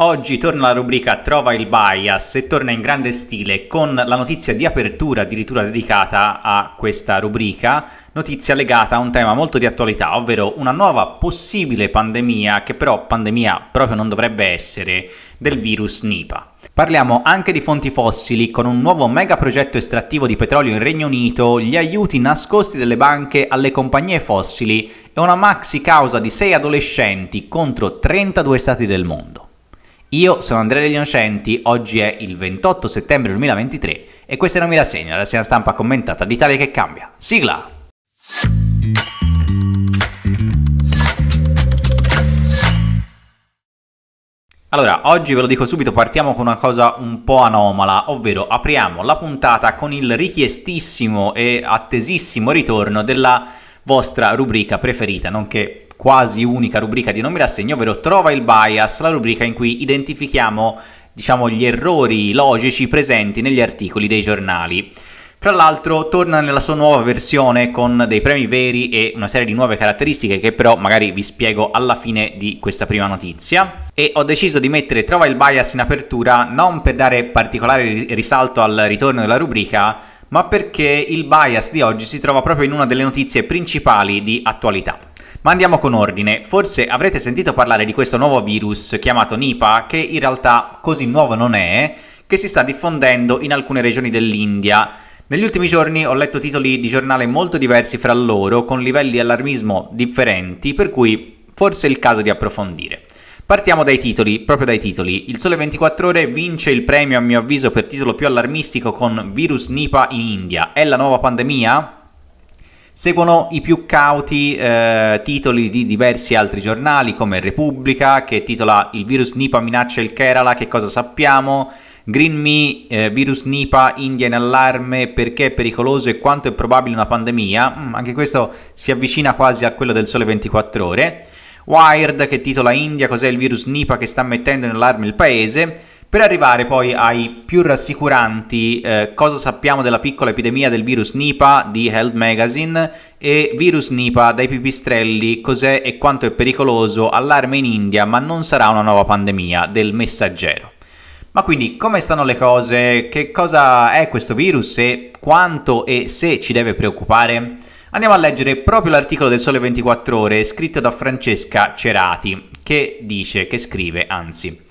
Oggi torna la rubrica Trova il bias e torna in grande stile con la notizia di apertura addirittura dedicata a questa rubrica, notizia legata a un tema molto di attualità, ovvero una nuova possibile pandemia, che però pandemia proprio non dovrebbe essere, del virus Nipah. Parliamo anche di fonti fossili con un nuovo megaprogetto estrattivo di petrolio in Regno Unito, gli aiuti nascosti delle banche alle compagnie fossili e una maxi causa di 6 adolescenti contro 32 stati del mondo. Io sono Andrea Leoncenti, oggi è il 28 settembre 2023 e questa è Nomi Rassegna, la segna stampa commentata d'Italia che cambia. Sigla! Allora, oggi ve lo dico subito, partiamo con una cosa un po' anomala, ovvero apriamo la puntata con il richiestissimo e attesissimo ritorno della vostra rubrica preferita, nonché quasi unica rubrica di Non mi rassegno, ovvero Trova il bias, la rubrica in cui identifichiamo diciamo, gli errori logici presenti negli articoli dei giornali. Fra l'altro torna nella sua nuova versione con dei premi veri e una serie di nuove caratteristiche che però magari vi spiego alla fine di questa prima notizia. E ho deciso di mettere Trova il bias in apertura non per dare particolare risalto al ritorno della rubrica, ma perché il bias di oggi si trova proprio in una delle notizie principali di attualità. Ma andiamo con ordine, forse avrete sentito parlare di questo nuovo virus chiamato Nipah, che in realtà così nuovo non è, che si sta diffondendo in alcune regioni dell'India. Negli ultimi giorni ho letto titoli di giornale molto diversi fra loro, con livelli di allarmismo differenti, per cui forse è il caso di approfondire. Partiamo dai titoli, proprio dai titoli. Il Sole 24 Ore vince il premio, a mio avviso, per titolo più allarmistico con Virus Nipah in India. È la nuova pandemia? Seguono i più cauti eh, titoli di diversi altri giornali come Repubblica che titola Il virus Nipa minaccia il Kerala, che cosa sappiamo? Green Me, eh, virus Nipa, India in allarme, perché è pericoloso e quanto è probabile una pandemia? Mm, anche questo si avvicina quasi a quello del sole 24 ore. Wired che titola India, cos'è il virus Nipa che sta mettendo in allarme il paese? Per arrivare poi ai più rassicuranti eh, cosa sappiamo della piccola epidemia del virus Nipah di Health Magazine e virus Nipah dai pipistrelli, cos'è e quanto è pericoloso, allarme in India, ma non sarà una nuova pandemia del messaggero. Ma quindi come stanno le cose? Che cosa è questo virus e quanto e se ci deve preoccupare? Andiamo a leggere proprio l'articolo del Sole 24 ore scritto da Francesca Cerati che dice, che scrive anzi.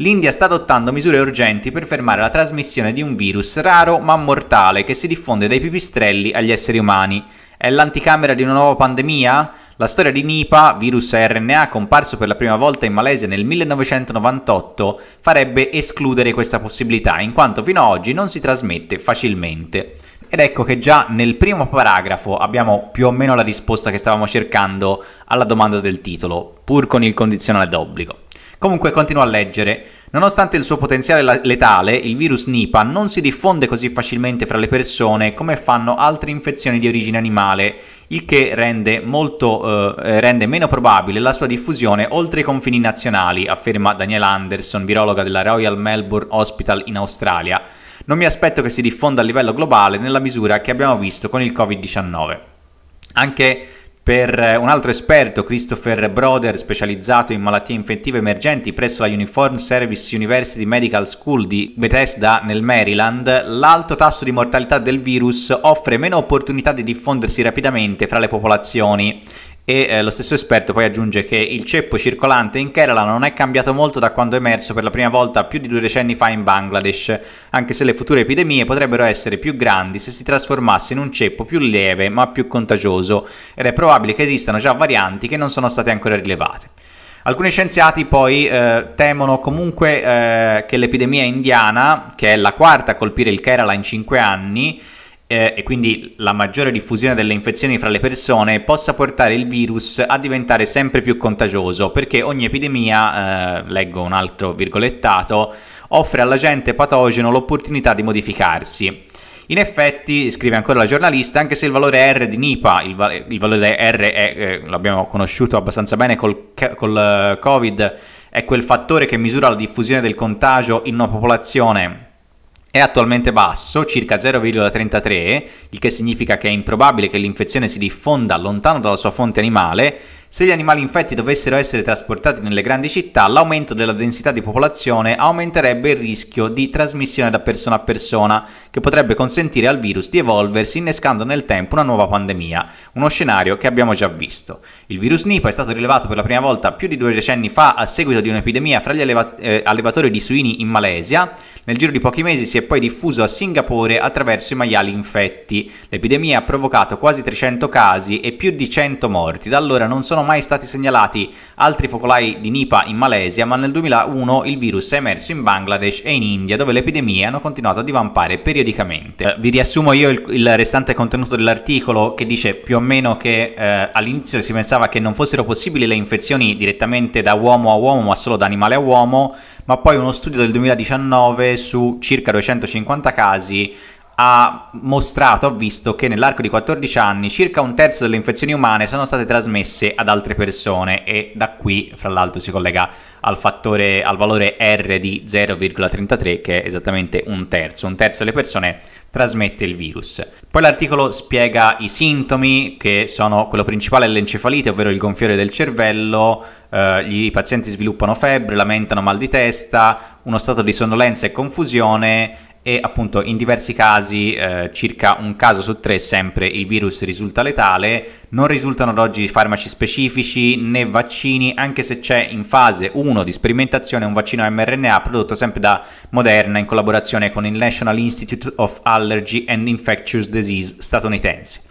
L'India sta adottando misure urgenti per fermare la trasmissione di un virus raro ma mortale che si diffonde dai pipistrelli agli esseri umani. È l'anticamera di una nuova pandemia? La storia di Nipah, virus a RNA comparso per la prima volta in Malesia nel 1998, farebbe escludere questa possibilità, in quanto fino ad oggi non si trasmette facilmente. Ed ecco che già nel primo paragrafo abbiamo più o meno la risposta che stavamo cercando alla domanda del titolo, pur con il condizionale d'obbligo. Comunque continuo a leggere. Nonostante il suo potenziale letale, il virus Nipa non si diffonde così facilmente fra le persone come fanno altre infezioni di origine animale, il che rende, molto, eh, eh, rende meno probabile la sua diffusione oltre i confini nazionali, afferma Daniel Anderson, virologa della Royal Melbourne Hospital in Australia. Non mi aspetto che si diffonda a livello globale nella misura che abbiamo visto con il Covid-19. Anche per eh, un altro esperto, Christopher Broder, specializzato in malattie infettive emergenti presso la Uniform Service University Medical School di Bethesda nel Maryland, l'alto tasso di mortalità del virus offre meno opportunità di diffondersi rapidamente fra le popolazioni e eh, lo stesso esperto poi aggiunge che il ceppo circolante in Kerala non è cambiato molto da quando è emerso per la prima volta più di due decenni fa in Bangladesh, anche se le future epidemie potrebbero essere più grandi se si trasformasse in un ceppo più lieve ma più contagioso ed è probabile che esistano già varianti che non sono state ancora rilevate. Alcuni scienziati poi eh, temono comunque eh, che l'epidemia indiana, che è la quarta a colpire il Kerala in cinque anni, eh, e quindi la maggiore diffusione delle infezioni fra le persone possa portare il virus a diventare sempre più contagioso perché ogni epidemia, eh, leggo un altro virgolettato, offre all'agente patogeno l'opportunità di modificarsi. In effetti, scrive ancora la giornalista, anche se il valore R di Nipa, il, va- il valore R è, eh, l'abbiamo conosciuto abbastanza bene col, col uh, Covid, è quel fattore che misura la diffusione del contagio in una popolazione è attualmente basso, circa 0,33, il che significa che è improbabile che l'infezione si diffonda lontano dalla sua fonte animale se gli animali infetti dovessero essere trasportati nelle grandi città, l'aumento della densità di popolazione aumenterebbe il rischio di trasmissione da persona a persona, che potrebbe consentire al virus di evolversi innescando nel tempo una nuova pandemia, uno scenario che abbiamo già visto. Il virus Nipah è stato rilevato per la prima volta più di due decenni fa a seguito di un'epidemia fra gli alleva- eh, allevatori di suini in Malesia. Nel giro di pochi mesi si è poi diffuso a Singapore attraverso i maiali infetti. L'epidemia ha provocato quasi 300 casi e più di 100 morti. Da allora non sono mai stati segnalati altri focolai di Nipah in Malesia, ma nel 2001 il virus è emerso in Bangladesh e in India, dove le epidemie hanno continuato a divampare periodicamente. Eh, vi riassumo io il, il restante contenuto dell'articolo che dice più o meno che eh, all'inizio si pensava che non fossero possibili le infezioni direttamente da uomo a uomo, ma solo da animale a uomo, ma poi uno studio del 2019 su circa 250 casi ha mostrato, ha visto che nell'arco di 14 anni circa un terzo delle infezioni umane sono state trasmesse ad altre persone e da qui, fra l'altro, si collega al, fattore, al valore R di 0,33 che è esattamente un terzo, un terzo delle persone trasmette il virus. Poi l'articolo spiega i sintomi che sono quello principale dell'encefalite, ovvero il gonfiore del cervello, eh, i pazienti sviluppano febbre, lamentano mal di testa, uno stato di sonnolenza e confusione e appunto in diversi casi, eh, circa un caso su tre sempre il virus risulta letale, non risultano ad oggi farmaci specifici né vaccini, anche se c'è in fase 1 di sperimentazione un vaccino mRNA prodotto sempre da Moderna in collaborazione con il National Institute of Allergy and Infectious Disease statunitense.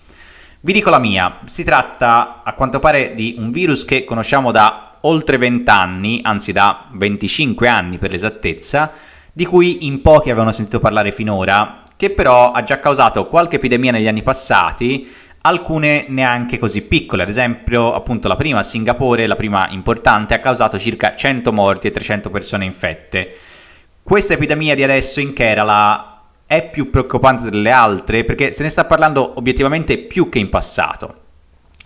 Vi dico la mia, si tratta a quanto pare di un virus che conosciamo da oltre 20 anni, anzi da 25 anni per l'esattezza, di cui in pochi avevano sentito parlare finora, che però ha già causato qualche epidemia negli anni passati, alcune neanche così piccole, ad esempio appunto la prima a Singapore, la prima importante, ha causato circa 100 morti e 300 persone infette. Questa epidemia di adesso in Kerala è più preoccupante delle altre perché se ne sta parlando obiettivamente più che in passato.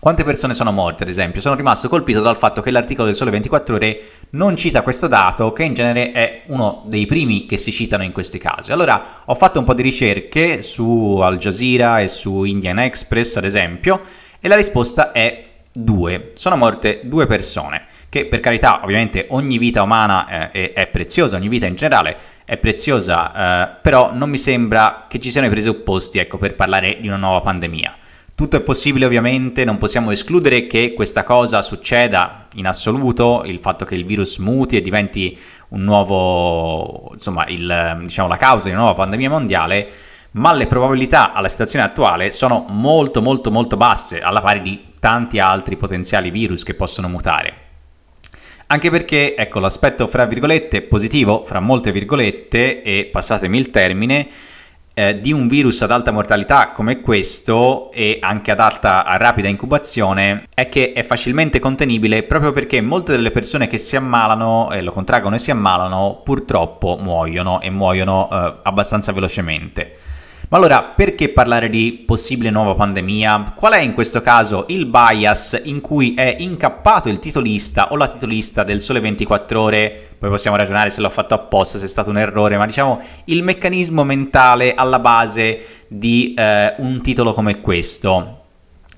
Quante persone sono morte, ad esempio? Sono rimasto colpito dal fatto che l'articolo del Sole 24 Ore non cita questo dato, che in genere è uno dei primi che si citano in questi casi. Allora, ho fatto un po' di ricerche su Al Jazeera e su Indian Express, ad esempio, e la risposta è due. Sono morte due persone, che per carità, ovviamente ogni vita umana eh, è, preziosa, ogni vita in generale è preziosa, eh, però non mi sembra che ci siano i presupposti, ecco, per parlare di una nuova pandemia. Tutto è possibile ovviamente, non possiamo escludere che questa cosa succeda in assoluto, il fatto che il virus muti e diventi un nuovo, insomma, il, diciamo, la causa di una nuova pandemia mondiale, ma le probabilità alla situazione attuale sono molto molto molto basse, alla pari di tanti altri potenziali virus che possono mutare. Anche perché, ecco, l'aspetto fra virgolette positivo, fra molte virgolette, e passatemi il termine, eh, di un virus ad alta mortalità come questo e anche ad alta a rapida incubazione è che è facilmente contenibile proprio perché molte delle persone che si ammalano e eh, lo contraggono e si ammalano purtroppo muoiono e muoiono eh, abbastanza velocemente. Ma allora perché parlare di possibile nuova pandemia? Qual è in questo caso il bias in cui è incappato il titolista o la titolista del Sole 24 ore? Poi possiamo ragionare se l'ho fatto apposta, se è stato un errore, ma diciamo il meccanismo mentale alla base di eh, un titolo come questo.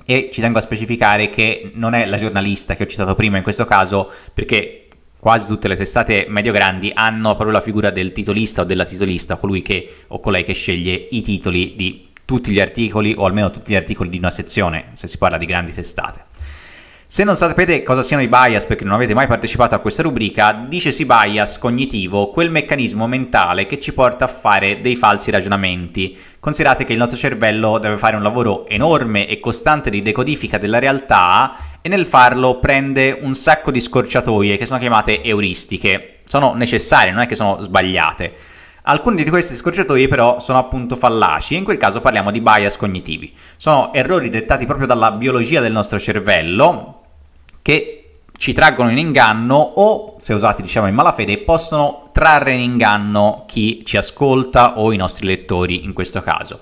E ci tengo a specificare che non è la giornalista che ho citato prima in questo caso, perché quasi tutte le testate medio-grandi hanno proprio la figura del titolista o della titolista, colui che o colei che sceglie i titoli di tutti gli articoli o almeno tutti gli articoli di una sezione, se si parla di grandi testate. Se non sapete cosa siano i bias perché non avete mai partecipato a questa rubrica, dicesi bias cognitivo, quel meccanismo mentale che ci porta a fare dei falsi ragionamenti. Considerate che il nostro cervello deve fare un lavoro enorme e costante di decodifica della realtà e nel farlo prende un sacco di scorciatoie che sono chiamate euristiche. Sono necessarie, non è che sono sbagliate. Alcune di queste scorciatoie però sono appunto fallaci e in quel caso parliamo di bias cognitivi. Sono errori dettati proprio dalla biologia del nostro cervello che ci traggono in inganno o, se usati diciamo in malafede, possono trarre in inganno chi ci ascolta o i nostri lettori in questo caso.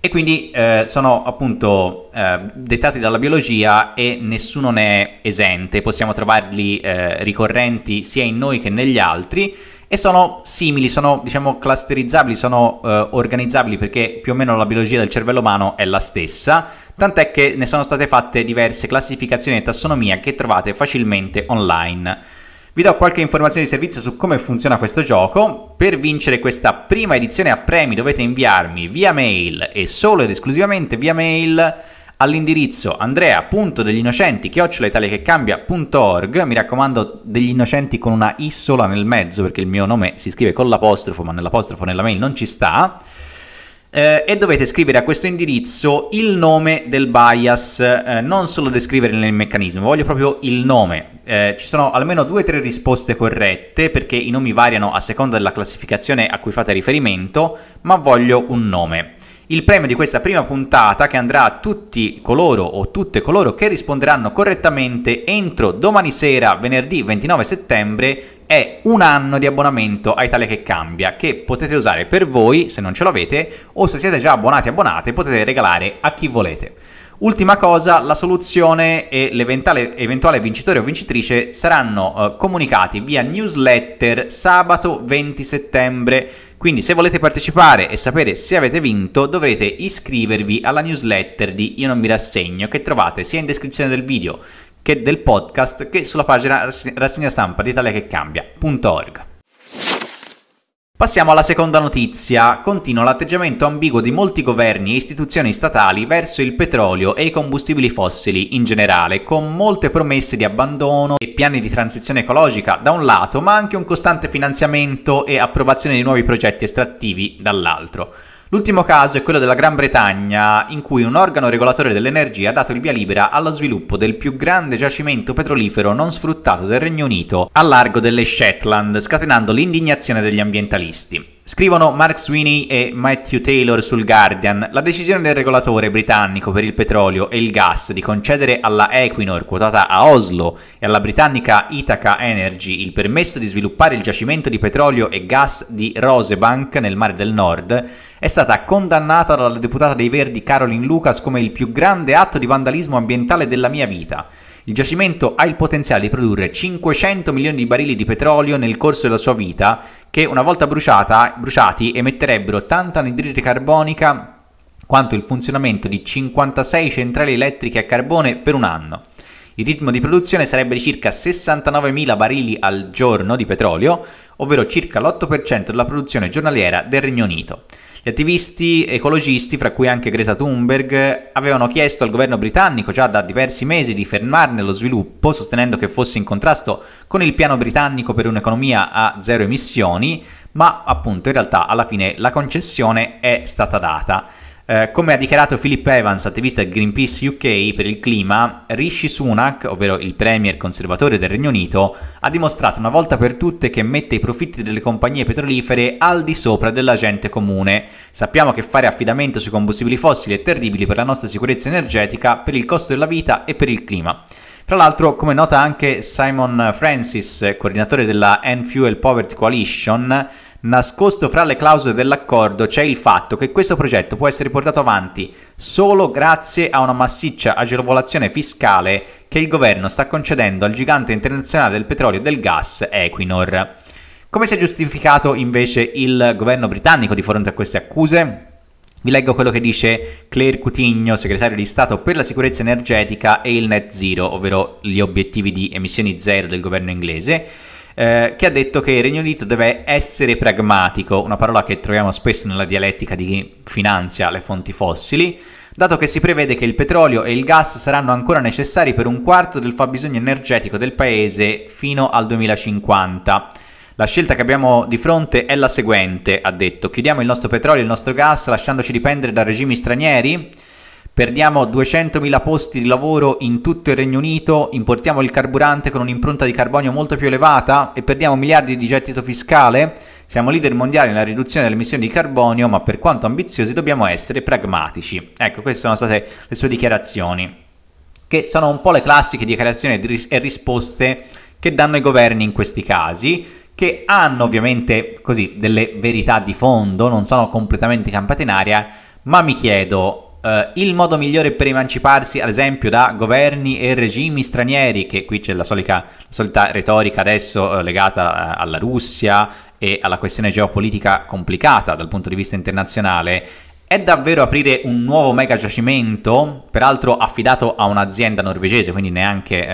E quindi eh, sono appunto eh, dettati dalla biologia e nessuno ne è esente, possiamo trovarli eh, ricorrenti sia in noi che negli altri e sono simili, sono diciamo clusterizzabili, sono eh, organizzabili perché più o meno la biologia del cervello umano è la stessa, tant'è che ne sono state fatte diverse classificazioni e tassonomia che trovate facilmente online. Vi do qualche informazione di servizio su come funziona questo gioco. Per vincere questa prima edizione a premi dovete inviarmi via mail e solo ed esclusivamente via mail all'indirizzo andrea.degliinnocenti.org mi raccomando degli innocenti con una i sola nel mezzo perché il mio nome si scrive con l'apostrofo ma nell'apostrofo nella mail non ci sta eh, e dovete scrivere a questo indirizzo il nome del bias, eh, non solo descrivere nel meccanismo, voglio proprio il nome. Eh, ci sono almeno due o tre risposte corrette perché i nomi variano a seconda della classificazione a cui fate riferimento, ma voglio un nome. Il premio di questa prima puntata che andrà a tutti coloro o tutte coloro che risponderanno correttamente entro domani sera, venerdì 29 settembre, è un anno di abbonamento a Italia che cambia che potete usare per voi se non ce l'avete o se siete già abbonati abbonate potete regalare a chi volete. Ultima cosa, la soluzione e l'eventuale vincitore o vincitrice saranno eh, comunicati via newsletter sabato 20 settembre quindi se volete partecipare e sapere se avete vinto dovrete iscrivervi alla newsletter di Io non mi rassegno che trovate sia in descrizione del video che del podcast che sulla pagina rassegna stampa di Italia che cambia.org. Passiamo alla seconda notizia. Continua l'atteggiamento ambiguo di molti governi e istituzioni statali verso il petrolio e i combustibili fossili in generale, con molte promesse di abbandono e piani di transizione ecologica da un lato, ma anche un costante finanziamento e approvazione di nuovi progetti estrattivi dall'altro. L'ultimo caso è quello della Gran Bretagna, in cui un organo regolatore dell'energia ha dato il via libera allo sviluppo del più grande giacimento petrolifero non sfruttato del Regno Unito, a largo delle Shetland, scatenando l'indignazione degli ambientalisti. Scrivono Mark Sweeney e Matthew Taylor sul Guardian, la decisione del regolatore britannico per il petrolio e il gas di concedere alla Equinor, quotata a Oslo, e alla britannica Ithaca Energy il permesso di sviluppare il giacimento di petrolio e gas di Rosebank nel Mare del Nord, è stata condannata dalla deputata dei Verdi Caroline Lucas come il più grande atto di vandalismo ambientale della mia vita. Il giacimento ha il potenziale di produrre 500 milioni di barili di petrolio nel corso della sua vita, che una volta bruciata, bruciati emetterebbero tanta anidride carbonica quanto il funzionamento di 56 centrali elettriche a carbone per un anno. Il ritmo di produzione sarebbe di circa 69.000 barili al giorno di petrolio, ovvero circa l'8% della produzione giornaliera del Regno Unito. Gli attivisti ecologisti, fra cui anche Greta Thunberg, avevano chiesto al governo britannico già da diversi mesi di fermarne lo sviluppo, sostenendo che fosse in contrasto con il piano britannico per un'economia a zero emissioni, ma appunto in realtà alla fine la concessione è stata data. Eh, come ha dichiarato Philip Evans, attivista Greenpeace UK per il clima, Rishi Sunak, ovvero il premier conservatore del Regno Unito, ha dimostrato una volta per tutte che mette i profitti delle compagnie petrolifere al di sopra della gente comune. Sappiamo che fare affidamento sui combustibili fossili è terribile per la nostra sicurezza energetica, per il costo della vita e per il clima. Tra l'altro, come nota anche Simon Francis, coordinatore della End Fuel Poverty Coalition, nascosto fra le clausole dell'accordo c'è il fatto che questo progetto può essere portato avanti solo grazie a una massiccia agevolazione fiscale che il governo sta concedendo al gigante internazionale del petrolio e del gas Equinor. Come si è giustificato invece il governo britannico di fronte a queste accuse? Vi leggo quello che dice Claire Coutinho, segretario di Stato per la sicurezza energetica e il net zero, ovvero gli obiettivi di emissioni zero del governo inglese eh, che ha detto che il Regno Unito deve essere pragmatico, una parola che troviamo spesso nella dialettica di chi finanzia le fonti fossili, dato che si prevede che il petrolio e il gas saranno ancora necessari per un quarto del fabbisogno energetico del paese fino al 2050. La scelta che abbiamo di fronte è la seguente, ha detto. Chiudiamo il nostro petrolio e il nostro gas lasciandoci dipendere da regimi stranieri? Perdiamo 200.000 posti di lavoro in tutto il Regno Unito, importiamo il carburante con un'impronta di carbonio molto più elevata e perdiamo miliardi di gettito fiscale? Siamo leader mondiali nella riduzione delle emissioni di carbonio, ma per quanto ambiziosi dobbiamo essere pragmatici. Ecco, queste sono state le sue dichiarazioni, che sono un po' le classiche dichiarazioni e risposte che danno i governi in questi casi, che hanno ovviamente così delle verità di fondo, non sono completamente campate in aria, ma mi chiedo Uh, il modo migliore per emanciparsi, ad esempio, da governi e regimi stranieri, che qui c'è la solita, la solita retorica adesso uh, legata uh, alla Russia e alla questione geopolitica complicata dal punto di vista internazionale, è davvero aprire un nuovo mega giacimento, peraltro affidato a un'azienda norvegese, quindi neanche,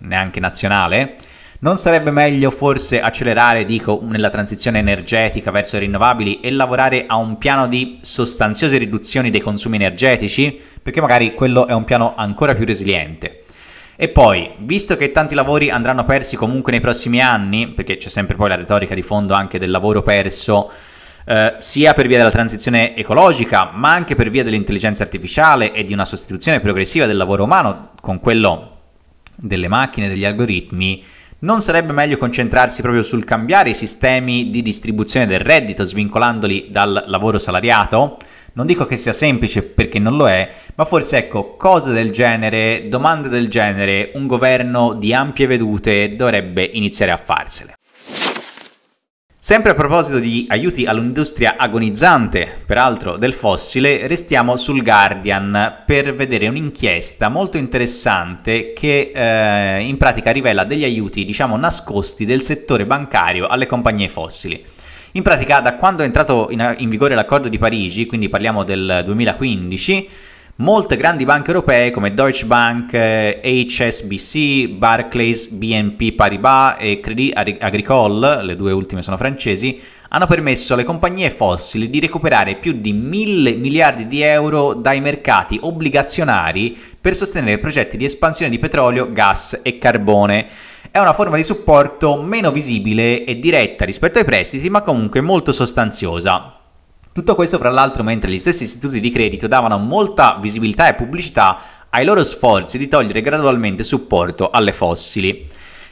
neanche nazionale, non sarebbe meglio forse accelerare, dico, nella transizione energetica verso le rinnovabili e lavorare a un piano di sostanziose riduzioni dei consumi energetici? Perché magari quello è un piano ancora più resiliente. E poi, visto che tanti lavori andranno persi comunque nei prossimi anni, perché c'è sempre poi la retorica di fondo anche del lavoro perso, eh, sia per via della transizione ecologica, ma anche per via dell'intelligenza artificiale e di una sostituzione progressiva del lavoro umano con quello delle macchine, e degli algoritmi, non sarebbe meglio concentrarsi proprio sul cambiare i sistemi di distribuzione del reddito svincolandoli dal lavoro salariato? Non dico che sia semplice perché non lo è, ma forse ecco, cose del genere, domande del genere, un governo di ampie vedute dovrebbe iniziare a farsele. Sempre a proposito di aiuti all'industria agonizzante, peraltro del fossile, restiamo sul Guardian per vedere un'inchiesta molto interessante che eh, in pratica rivela degli aiuti, diciamo, nascosti del settore bancario alle compagnie fossili. In pratica, da quando è entrato in, in vigore l'accordo di Parigi, quindi parliamo del 2015, molte grandi banche europee come Deutsche Bank, HSBC, eh, Barclays, BNP Paribas e Credit Agricole, le due ultime sono francesi, hanno permesso alle compagnie fossili di recuperare più di mille miliardi di euro dai mercati obbligazionari per sostenere progetti di espansione di petrolio, gas e carbone. È una forma di supporto meno visibile e diretta rispetto ai prestiti, ma comunque molto sostanziosa. Tutto questo fra l'altro mentre gli stessi istituti di credito davano molta visibilità e pubblicità ai loro sforzi di togliere gradualmente supporto alle fossili.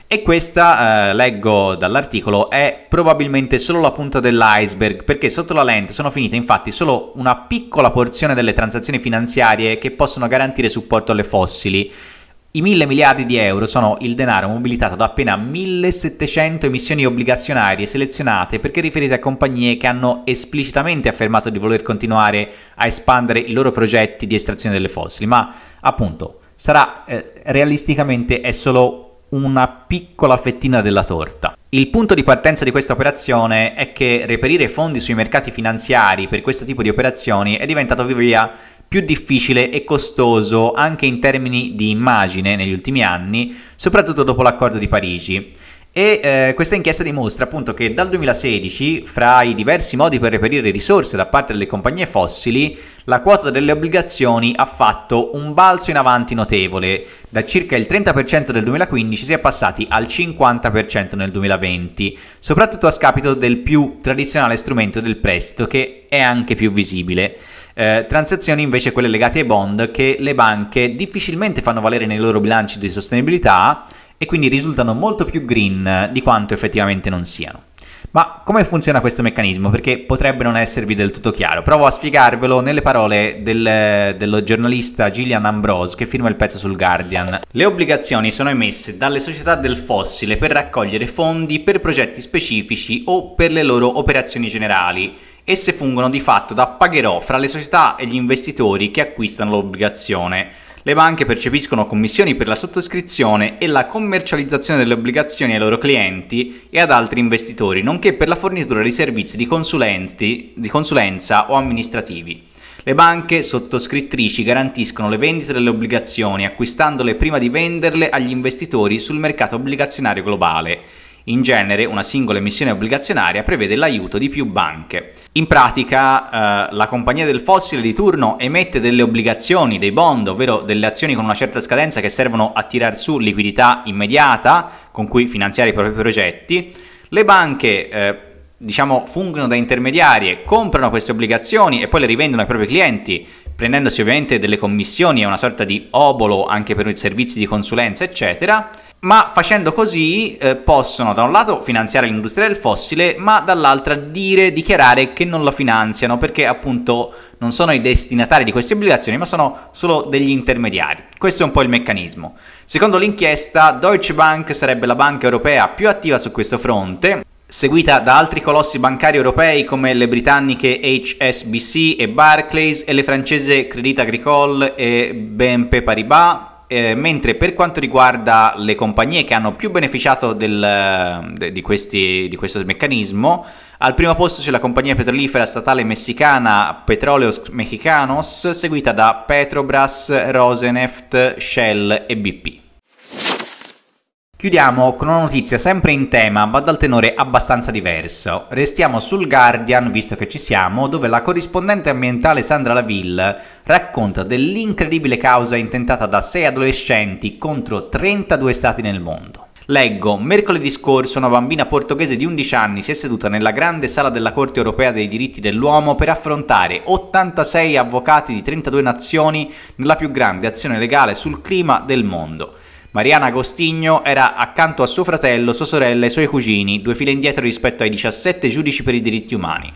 E questa, eh, leggo dall'articolo, è probabilmente solo la punta dell'iceberg, perché sotto la lente sono finite infatti solo una piccola porzione delle transazioni finanziarie che possono garantire supporto alle fossili i 1000 miliardi di euro sono il denaro mobilitato da appena 1700 emissioni obbligazionarie selezionate perché riferite a compagnie che hanno esplicitamente affermato di voler continuare a espandere i loro progetti di estrazione delle fossili, ma appunto sarà eh, realisticamente è solo una piccola fettina della torta. Il punto di partenza di questa operazione è che reperire fondi sui mercati finanziari per questo tipo di operazioni è diventato via via più difficile e costoso anche in termini di immagine negli ultimi anni, soprattutto dopo l'accordo di Parigi. E eh, questa inchiesta dimostra appunto che dal 2016, fra i diversi modi per reperire risorse da parte delle compagnie fossili, la quota delle obbligazioni ha fatto un balzo in avanti notevole. Da circa il 30% del 2015 si è passati al 50% nel 2020, soprattutto a scapito del più tradizionale strumento del prestito, che è anche più visibile. Eh, transazioni invece quelle legate ai bond che le banche difficilmente fanno valere nei loro bilanci di sostenibilità e quindi risultano molto più green di quanto effettivamente non siano. Ma come funziona questo meccanismo? Perché potrebbe non esservi del tutto chiaro. Provo a spiegarvelo nelle parole del, dello giornalista Gillian Ambrose che firma il pezzo sul Guardian. Le obbligazioni sono emesse dalle società del fossile per raccogliere fondi per progetti specifici o per le loro operazioni generali. Esse fungono di fatto da pagherò fra le società e gli investitori che acquistano l'obbligazione. Le banche percepiscono commissioni per la sottoscrizione e la commercializzazione delle obbligazioni ai loro clienti e ad altri investitori, nonché per la fornitura di servizi di, di consulenza o amministrativi. Le banche sottoscrittrici garantiscono le vendite delle obbligazioni acquistandole prima di venderle agli investitori sul mercato obbligazionario globale in genere una singola emissione obbligazionaria prevede l'aiuto di più banche. In pratica eh, la compagnia del fossile di turno emette delle obbligazioni, dei bond, ovvero delle azioni con una certa scadenza che servono a tirar su liquidità immediata con cui finanziare i propri progetti. Le banche eh, diciamo fungono da intermediarie, comprano queste obbligazioni e poi le rivendono ai propri clienti, prendendosi ovviamente delle commissioni e una sorta di obolo anche per i servizi di consulenza, eccetera ma facendo così eh, possono da un lato finanziare l'industria del fossile, ma dall'altra dire, dichiarare che non la finanziano perché appunto non sono i destinatari di queste obbligazioni, ma sono solo degli intermediari. Questo è un po' il meccanismo. Secondo l'inchiesta, Deutsche Bank sarebbe la banca europea più attiva su questo fronte, seguita da altri colossi bancari europei come le britanniche HSBC e Barclays e le francese Credit Agricole e BNP Paribas, eh, mentre per quanto riguarda le compagnie che hanno più beneficiato del, de, di, questi, di, questo meccanismo, al primo posto c'è la compagnia petrolifera statale messicana Petróleos Mexicanos, seguita da Petrobras, Roseneft, Shell e BP. Chiudiamo con una notizia sempre in tema, ma dal tenore abbastanza diverso. Restiamo sul Guardian, visto che ci siamo, dove la corrispondente ambientale Sandra Laville racconta dell'incredibile causa intentata da sei adolescenti contro 32 stati nel mondo. Leggo, mercoledì scorso una bambina portoghese di 11 anni si è seduta nella grande sala della Corte europea dei diritti dell'uomo per affrontare 86 avvocati di 32 nazioni nella più grande azione legale sul clima del mondo. Mariana Agostinho era accanto a suo fratello, sua sorella e suoi cugini, due file indietro rispetto ai 17 giudici per i diritti umani.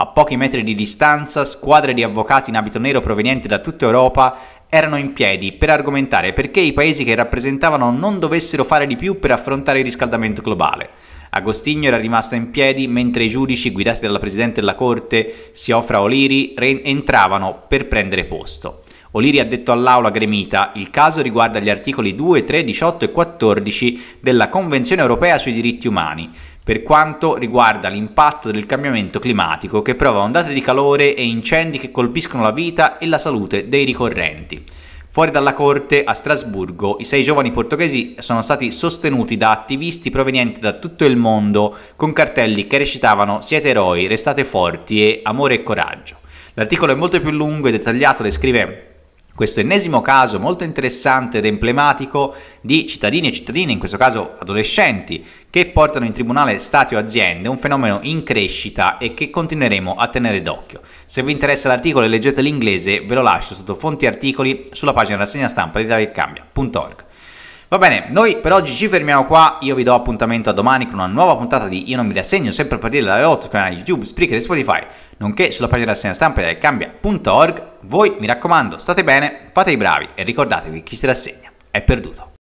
A pochi metri di distanza, squadre di avvocati in abito nero provenienti da tutta Europa erano in piedi per argomentare perché i paesi che rappresentavano non dovessero fare di più per affrontare il riscaldamento globale. Agostinho era rimasta in piedi mentre i giudici, guidati dalla Presidente della Corte, Siofra Oliri, entravano per prendere posto. O'Leary ha detto all'aula gremita il caso riguarda gli articoli 2, 3, 18 e 14 della Convenzione europea sui diritti umani per quanto riguarda l'impatto del cambiamento climatico che prova ondate di calore e incendi che colpiscono la vita e la salute dei ricorrenti. Fuori dalla corte, a Strasburgo, i sei giovani portoghesi sono stati sostenuti da attivisti provenienti da tutto il mondo con cartelli che recitavano Siete eroi, restate forti e amore e coraggio. L'articolo è molto più lungo e dettagliato, descrive questo ennesimo caso molto interessante ed emblematico di cittadini e cittadine, in questo caso adolescenti, che portano in tribunale stati o aziende, un fenomeno in crescita e che continueremo a tenere d'occhio. Se vi interessa l'articolo e leggete l'inglese, ve lo lascio sotto fonti articoli sulla pagina rassegna stampa di Italia Va bene, noi per oggi ci fermiamo qua, io vi do appuntamento a domani con una nuova puntata di Io non mi rassegno, sempre a partire dalle 8 canali YouTube, Spreaker e Spotify, nonché sulla pagina rassegna stampa del cambia.org. Voi mi raccomando, state bene, fate i bravi e ricordatevi chi si rassegna è perduto.